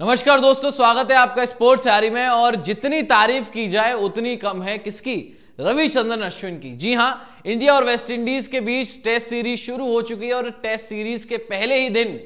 नमस्कार दोस्तों स्वागत है आपका स्पोर्ट्स यारी में और जितनी तारीफ की जाए उतनी कम है किसकी रविचंद्रन अश्विन की जी हां इंडिया और वेस्ट इंडीज के बीच टेस्ट सीरीज शुरू हो चुकी है और टेस्ट सीरीज के पहले ही दिन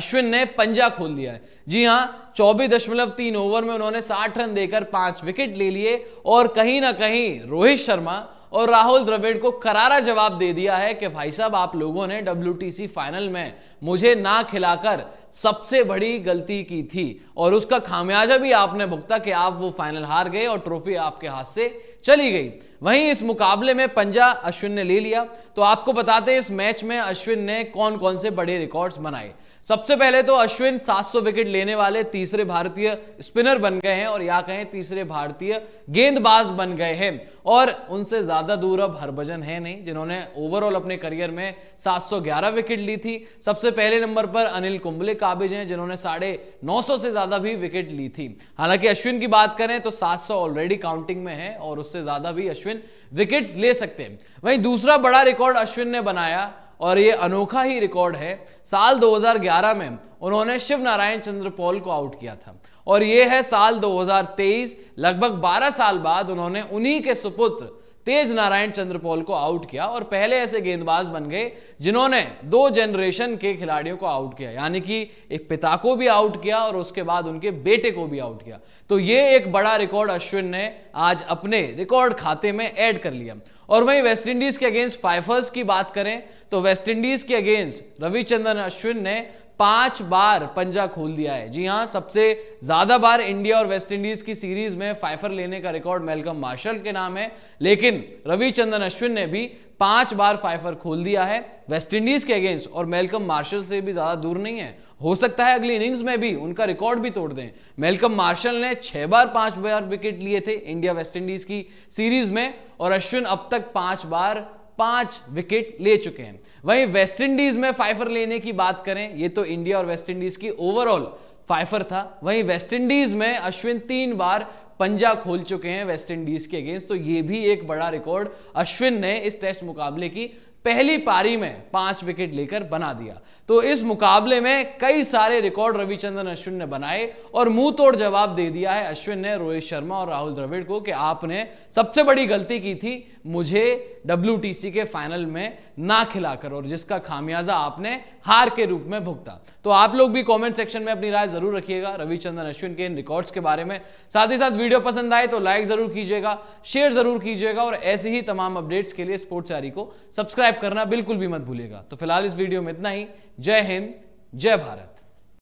अश्विन ने पंजा खोल दिया है जी हां चौबीस दशमलव तीन ओवर में उन्होंने साठ रन देकर पांच विकेट ले लिए और कहीं ना कहीं रोहित शर्मा और राहुल द्रविड़ को करारा जवाब दे दिया है कि भाई साहब आप लोगों ने डब्ल्यू फाइनल में मुझे ना खिलाकर सबसे बड़ी गलती की थी और उसका खामियाजा भी आपने भुगता कि आप वो फाइनल हार गए और ट्रॉफी आपके हाथ से चली गई वहीं इस मुकाबले में पंजा अश्विन ने ले लिया तो आपको बताते हैं इस मैच में अश्विन ने कौन कौन से बड़े रिकॉर्ड्स बनाए सबसे पहले तो अश्विन 700 विकेट लेने वाले तीसरे भारतीय स्पिनर बन गए हैं और या कहें तीसरे भारतीय गेंदबाज बन गए हैं और उनसे ज्यादा दूर अब हरभजन है नहीं जिन्होंने ओवरऑल अपने करियर में 711 विकेट ली थी सबसे पहले नंबर पर अनिल कुंबले काबिज हैं जिन्होंने साढ़े 900 से ज्यादा भी विकेट ली थी हालांकि अश्विन की बात करें तो सात ऑलरेडी काउंटिंग में है और उससे उससे ज्यादा भी अश्विन विकेट्स ले सकते हैं वहीं दूसरा बड़ा रिकॉर्ड अश्विन ने बनाया और ये अनोखा ही रिकॉर्ड है साल 2011 में उन्होंने शिव नारायण चंद्र पॉल को आउट किया था और ये है साल 2023 लगभग 12 साल बाद उन्होंने उन्हीं के सुपुत्र तेज नारायण चंद्रपोल को आउट किया और पहले ऐसे गेंदबाज बन गए जिन्होंने दो जनरेशन के खिलाड़ियों को आउट किया यानी कि एक पिता को भी आउट किया और उसके बाद उनके बेटे को भी आउट किया तो ये एक बड़ा रिकॉर्ड अश्विन ने आज अपने रिकॉर्ड खाते में ऐड कर लिया और वहीं वेस्टइंडीज के अगेंस्ट फाइफर्स की बात करें तो वेस्टइंडीज के अगेंस्ट रविचंद्रन अश्विन ने पांच बार पंजा खोल दिया है जी हां सबसे ज्यादा बार इंडिया और वेस्ट इंडीज की सीरीज में फाइफर लेने का रिकॉर्ड मेलकम मार्शल के नाम है लेकिन रविचंद्रन अश्विन ने भी पांच बार फाइफर खोल दिया है वेस्ट इंडीज के अगेंस्ट और मेलकम मार्शल से भी ज्यादा दूर नहीं है हो सकता है अगली इनिंग्स में भी उनका रिकॉर्ड भी तोड़ दें मेलकम मार्शल ने छह बार पांच बार विकेट लिए थे इंडिया वेस्ट इंडीज की सीरीज में और अश्विन अब तक पांच बार पांच विकेट ले चुके हैं वहीं वेस्टइंडीज में फाइफर लेने की बात करें ये तो इंडिया और वेस्टइंडीज की ओवरऑल फाइफर था वहीं वेस्टइंडीज में अश्विन तीन बार पंजा खोल चुके हैं वेस्ट इंडीज के अगेंस्ट तो ये भी एक बड़ा रिकॉर्ड अश्विन ने इस टेस्ट मुकाबले की पहली पारी में पांच विकेट लेकर बना दिया तो इस मुकाबले में कई सारे रिकॉर्ड रविचंद्रन अश्विन ने बनाए और मुंह तोड़ जवाब दे दिया है अश्विन ने रोहित शर्मा और राहुल द्रविड़ को कि आपने सबसे बड़ी गलती की थी मुझे डब्ल्यू के फाइनल में ना खिलाकर और जिसका खामियाजा आपने हार के रूप में भुगता तो आप लोग भी कमेंट सेक्शन में अपनी राय जरूर रखिएगा रविचंद्रन अश्विन के इन रिकॉर्ड्स के बारे में साथ ही साथ वीडियो पसंद आए तो लाइक जरूर कीजिएगा शेयर जरूर कीजिएगा और ऐसे ही तमाम अपडेट्स के लिए स्पोर्ट्स यारी को सब्सक्राइब करना बिल्कुल भी मत भूलिएगा तो फिलहाल इस वीडियो में इतना ही जय हिंद जय भारत